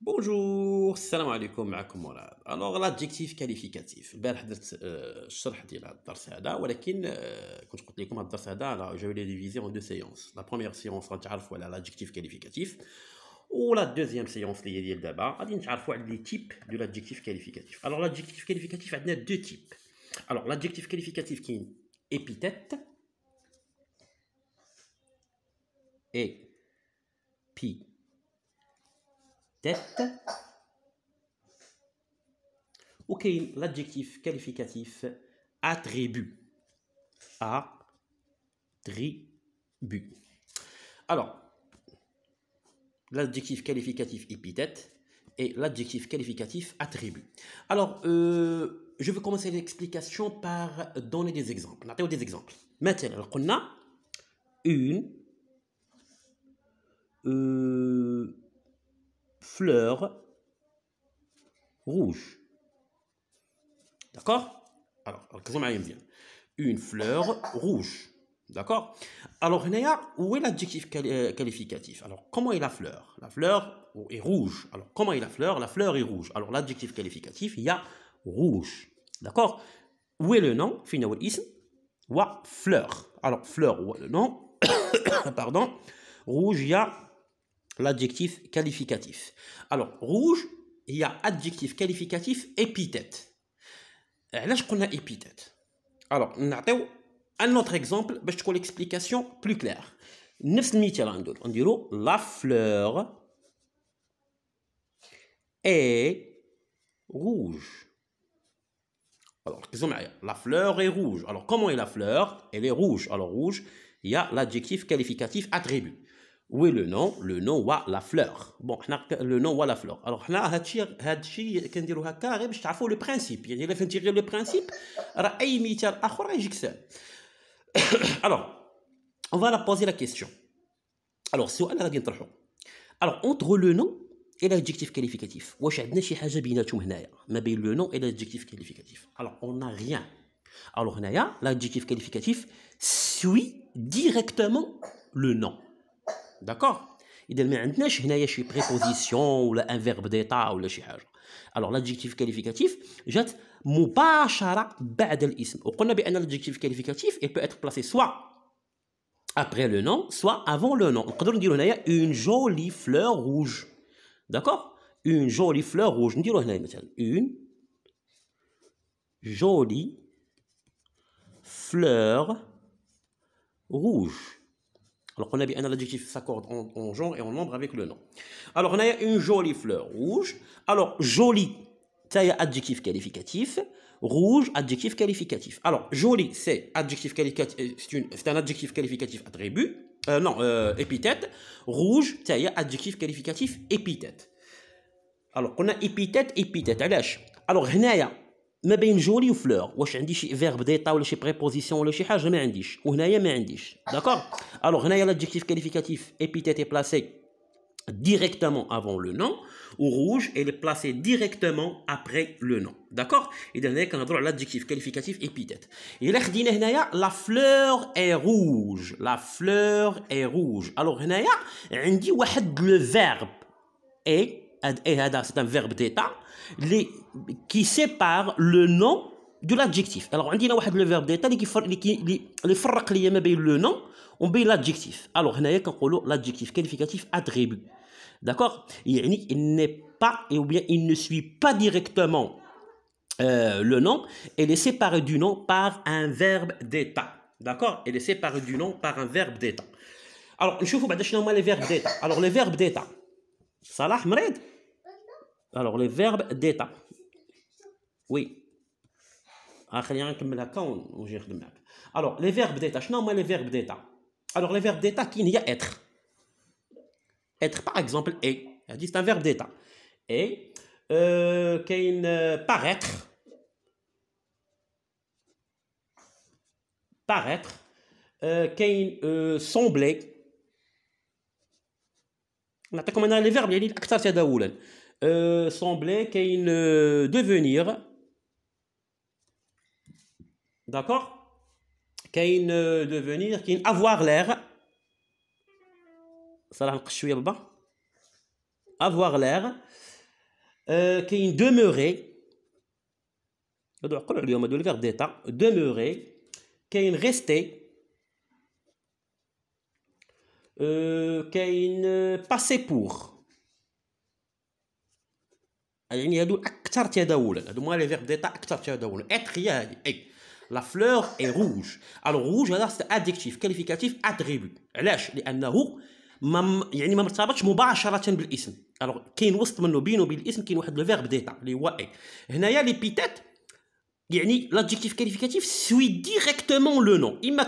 Bonjour, salam alaykoum, معكم Mourad. Alors l'adjectif qualificatif, hier j'ai fait le شرح ديال هذا الدرس هذا, ولكن كنت قلت لكم هذا الدرس هذا على جوي لي ديفيزيون دو سيونس. La première séance on va tuعرفوا على l'adjectif qualificatif, و la deuxième séance اللي هي ديال دابا غادي نتعرفوا على les types de l'adjectif qualificatif. Alors l'adjectif qualificatif عندنا deux types. Alors l'adjectif qualificatif c'est est épithète et p tête. Ok, l'adjectif qualificatif attribut. Attribut. Alors, l'adjectif qualificatif épithète et l'adjectif qualificatif attribut. Alors, euh, je vais commencer l'explication par donner des exemples. des exemples. Maintenant, on a une. Euh, fleur rouge. D'accord Alors, une fleur rouge. D'accord Alors, où est l'adjectif euh, qualificatif Alors, comment est la fleur La fleur est rouge. Alors, comment est la fleur La fleur est rouge. Alors, l'adjectif qualificatif, il y a rouge. D'accord Où est le nom Finaoul ism Wa fleur. Alors, fleur, où le nom Pardon. Rouge, il y a l'adjectif qualificatif. Alors, rouge, il y a adjectif qualificatif épithète. on euh, connais épithète Alors, un autre exemple ben, je trouve l'explication plus claire. On dit oh, la fleur est rouge. Alors, la fleur est rouge. Alors, comment est la fleur Elle est rouge. Alors, rouge, il y a l'adjectif qualificatif attribut. Oui, le nom, le nom ou la fleur. Bon, le nom ou la fleur. Alors, là, il faut le principe. Il faut tirer le principe. Alors, alors, on va la poser la question. Alors, si on a bien trop. Alors, entre le nom et l'adjectif qualificatif, Je ne sais pas le nom et l'adjectif qualificatif. Alors, on n'a rien. Alors, l'adjectif qualificatif suit directement le nom. D'accord. Il y a une préposition ou un verbe d'état, Alors l'adjectif qualificatif, jette On peut qualificatif, il peut être placé soit après le nom, soit avant le nom. On peut dire ici une jolie fleur rouge. D'accord. Une jolie fleur rouge. une jolie fleur rouge. Alors on a un adjectif s'accorde en, genre et en nombre avec le nom. Alors on a une jolie fleur rouge. Alors jolie, c'est adjectif qualificatif. Rouge, adjectif qualificatif. Alors jolie, c'est adjectif qualificatif, euh, c'est un adjectif qualificatif attribut. Euh, non, euh, épithète. Rouge, c'est adjectif qualificatif épithète. Alors on a épithète, épithète. Alors, alors ما بين جولي وفلور واش عندي شي فيرب ديتا ولا شي بريبوزيسيون ولا شي حاجه ما عنديش وهنايا ما عنديش داكور الوغ هنايا لادجيكتيف كاليفيكاتيف épithète est placé directement avant le nom ou rouge il est placé directement après le nom d'accord et dernier on a l'adjectif qualificatif épithète et là la fleur est rouge la fleur est rouge alors on a le verbe est c'est un verbe d'état qui sépare le nom de l'adjectif. Alors, on a le verbe d'état qui le nom de l'adjectif. Alors, هنايا كنقولوا l'adjectif qualificatif attribut. D'accord il n'est pas ou bien il ne suit pas directement euh, le nom, il est séparé du nom par un verbe d'état. D'accord Il est séparé du nom par un verbe d'état. Alors, je vous les verbes d'état. Alors, les verbes d'état. Salah Alors, les verbes d'état. Oui. Alors, les verbes d'état. Je pas les verbes d'état. Alors, les verbes d'état qui n'y a être. Être, par exemple, est. C'est un verbe d'état. Et, euh, Qu'il paraît. paraître. Paraître. Euh, euh, sembler. On a commencé à le verbe il euh, Semblait qu'il devenir. D'accord Qu'il devenir, qu'il avoir l'air. Ça l'a Avoir l'air. Euh, qu'il demeurait. qu'il restait. كاين باسي بور يعني هادو اكثر تداولا هادو هما لي فيرب ديتا اكثر تداولا اتريا هادي اي لا فلور اي روج الو روج هذا سي اديكتيف كاليفيكاتيف اتريبي علاش لانه ما يعني ما مرتبطش مباشره بالاسم الو كاين وسط منه بينه وبين الاسم كاين واحد لو فيرب ديتا اللي هو اي هنايا لي بيتات L'adjectif qualificatif suit directement le nom. Il m'a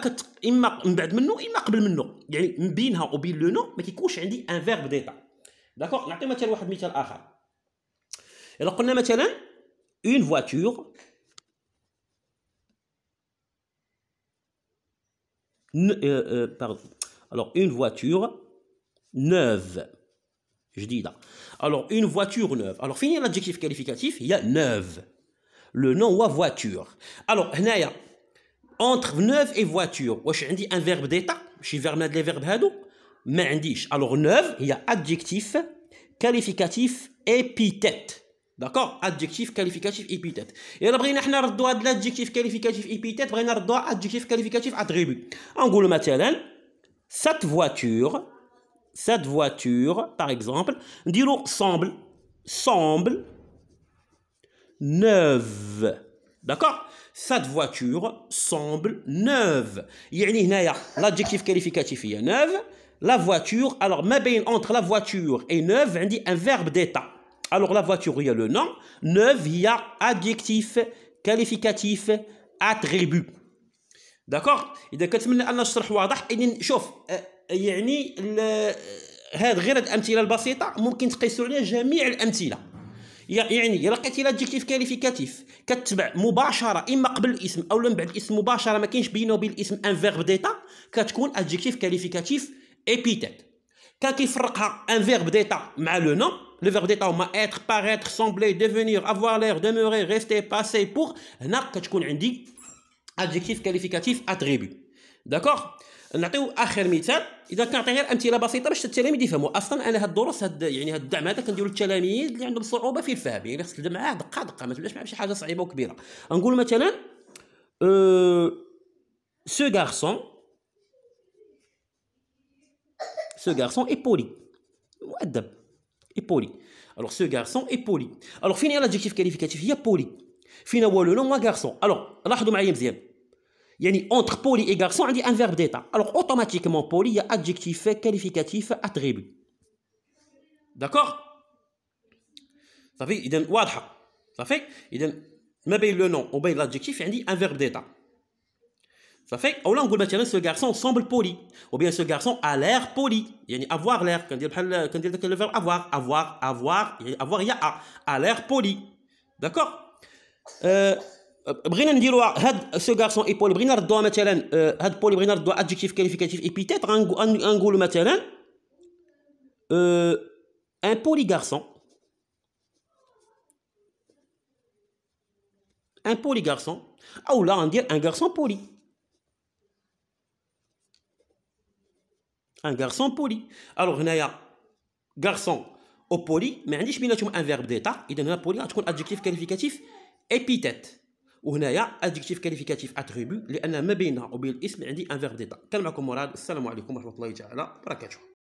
oublié le nom, mais qui couche un verbe d'état. D'accord Alors, qu'en est-il de Une voiture... Euh, euh, Alors, une voiture neuve. Je dis là. Alors, une voiture neuve. Alors, finir l'adjectif qualificatif, il y a neuve le nom ou voiture. Alors, entre neuf et voiture, je dis un verbe d'état, je verbe les verbes hado, mais Alors, neuf, il y a adjectif, qualificatif, épithète. D'accord Adjectif, qualificatif, épithète. Et là, nous avons de l'adjectif qualificatif, épithète, On a adjectif qualificatif, attribut. En gros, matériel. cette voiture, cette voiture, par exemple, disons semble, semble, neuve D'accord Cette voiture semble neuve. L'adjectif qualificatif est neuve. La voiture, alors, entre la voiture et neuve, on dit un verbe d'état. Alors, la voiture, il y a le nom. Neuve, il y a adjectif, qualificatif, attribut. D'accord إذا كنتمنى أن نشرح واضح إن شوف يعني هذه غير الأمثلة البسيطة ممكن تقيسوا عليها جميع الأمثلة يعني الا لقيتي لادجيكتيف كاليفيكاتيف كتبع مباشره اما قبل الاسم او من بعد الاسم مباشره ما كاينش بينه وبين الاسم ان فيرب ديتا كتكون ادجيكتيف كاليفيكاتيف ايبيتيت كان كيفرقها ان فيرب ديتا مع لو نو لو فيرب ديتا هما اتر باغيتر سومبلي ديفونير افوار لير دوموري ريستي باسي بور هنا كتكون عندي ادجيكتيف كاليفيكاتيف اتريبي داكوغ نعطيو اخر مثال اذا كنعطي غير امثله بسيطه باش التلاميذ يفهموا اصلا انا هاد الدروس هاد يعني هاد الدعم هذا كنديرو للتلاميذ اللي عندهم صعوبه في الفهم يعني خصك تبدا معاه دقه دقه ما تبداش معاه شي حاجه صعيبه وكبيره نقول مثلا سو غارسون سو غارسون اي بولي مؤدب اي بولي الوغ سو غارسون اي بولي الوغ فين هي لادجيكتيف كاليفيكاتيف هي بولي فين هو لو نو غارسون الوغ لاحظوا معايا مزيان entre poli et garçon, il y un verbe d'état. Alors automatiquement, poli, il y a adjectif, qualificatif, attribut. D'accord Ça fait, il donne Ça fait, il donne, le nom, on l'adjectif, il y un verbe d'état. Ça fait, on de la ce garçon semble poli. Ou bien ce garçon a l'air poli. avoir l'air. Quand il dit le verbe avoir, avoir, avoir, avoir, il y a a. A l'air poli. D'accord euh, Brinan dit que ce garçon est poly. Brinan doit mettre un euh, adjectif qualificatif épithète en goût de matière. Euh, un poli garçon. Un poli garçon. Ah oula, on dit un garçon poli. Un garçon poli. Alors, il y a un garçon au poli, mais il dit qu'il y a un verbe d'état. Il donne un poly, un adjectif qualificatif épithète. وهنايا ادجكتيف كاليفيكاتيف اتريبي لان ما بينها وبين الاسم عندي ان فيرب ديتا كان معكم مراد السلام عليكم ورحمه الله تعالى وبركاته